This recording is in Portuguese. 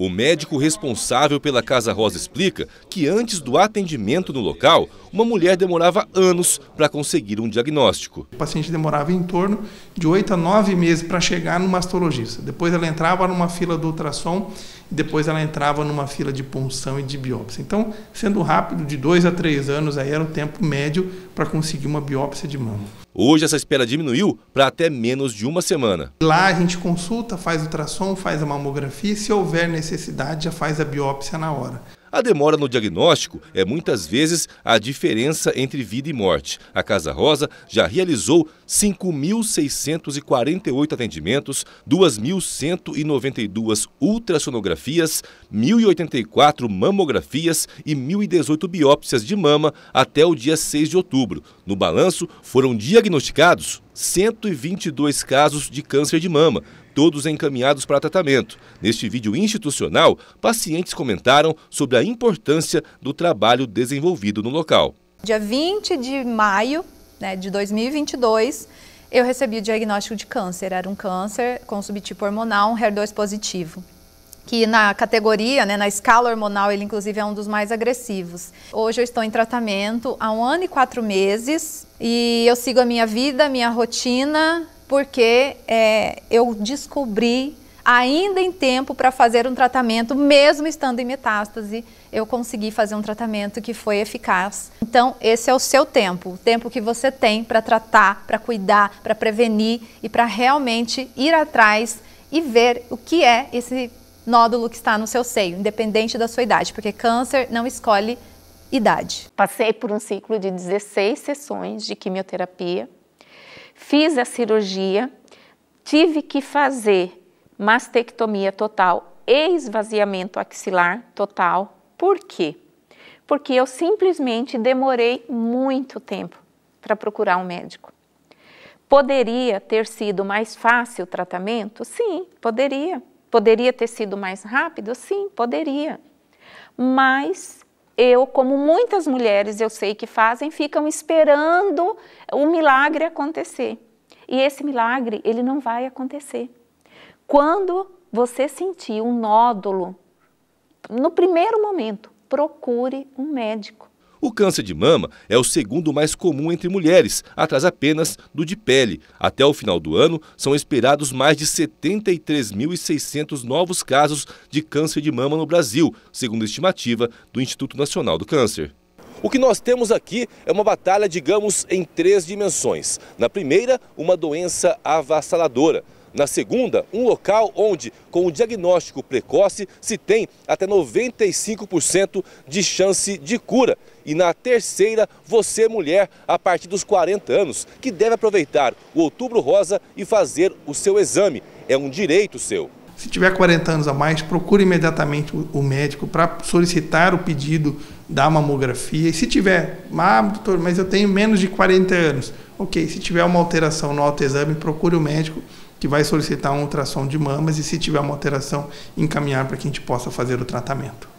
O médico responsável pela Casa Rosa explica que antes do atendimento no local, uma mulher demorava anos para conseguir um diagnóstico. O paciente demorava em torno de 8 a 9 meses para chegar no mastologista. Depois ela entrava numa fila do ultrassom, depois ela entrava numa fila de punção e de biópsia. Então, sendo rápido, de 2 a 3 anos aí era o tempo médio para conseguir uma biópsia de mama. Hoje essa espera diminuiu para até menos de uma semana. Lá a gente consulta, faz ultrassom, faz a mamografia e se houver necessidade já faz a biópsia na hora. A demora no diagnóstico é muitas vezes a diferença entre vida e morte. A Casa Rosa já realizou 5.648 atendimentos, 2.192 ultrassonografias, 1.084 mamografias e 1.018 biópsias de mama até o dia 6 de outubro. No balanço, foram diagnosticados 122 casos de câncer de mama, todos encaminhados para tratamento. Neste vídeo institucional, pacientes comentaram sobre a importância do trabalho desenvolvido no local. Dia 20 de maio né, de 2022, eu recebi o diagnóstico de câncer. Era um câncer com subtipo hormonal, um HER2 positivo que na categoria, né, na escala hormonal, ele inclusive é um dos mais agressivos. Hoje eu estou em tratamento há um ano e quatro meses e eu sigo a minha vida, a minha rotina, porque é, eu descobri ainda em tempo para fazer um tratamento, mesmo estando em metástase, eu consegui fazer um tratamento que foi eficaz. Então, esse é o seu tempo, o tempo que você tem para tratar, para cuidar, para prevenir e para realmente ir atrás e ver o que é esse nódulo que está no seu seio, independente da sua idade, porque câncer não escolhe idade. Passei por um ciclo de 16 sessões de quimioterapia Fiz a cirurgia, tive que fazer mastectomia total e esvaziamento axilar total. Por quê? Porque eu simplesmente demorei muito tempo para procurar um médico. Poderia ter sido mais fácil o tratamento? Sim, poderia. Poderia ter sido mais rápido? Sim, poderia. Mas eu, como muitas mulheres eu sei que fazem, ficam esperando o milagre acontecer. E esse milagre, ele não vai acontecer. Quando você sentir um nódulo, no primeiro momento, procure um médico. O câncer de mama é o segundo mais comum entre mulheres, atrás apenas do de pele. Até o final do ano, são esperados mais de 73.600 novos casos de câncer de mama no Brasil, segundo a estimativa do Instituto Nacional do Câncer. O que nós temos aqui é uma batalha, digamos, em três dimensões. Na primeira, uma doença avassaladora na segunda, um local onde, com o diagnóstico precoce, se tem até 95% de chance de cura. E na terceira, você, mulher, a partir dos 40 anos, que deve aproveitar o Outubro Rosa e fazer o seu exame. É um direito seu. Se tiver 40 anos a mais, procure imediatamente o médico para solicitar o pedido da mamografia. E se tiver, ah, doutor, mas eu tenho menos de 40 anos. Ok, se tiver uma alteração no autoexame, procure o médico que vai solicitar um ultrassom de mamas e se tiver uma alteração, encaminhar para que a gente possa fazer o tratamento.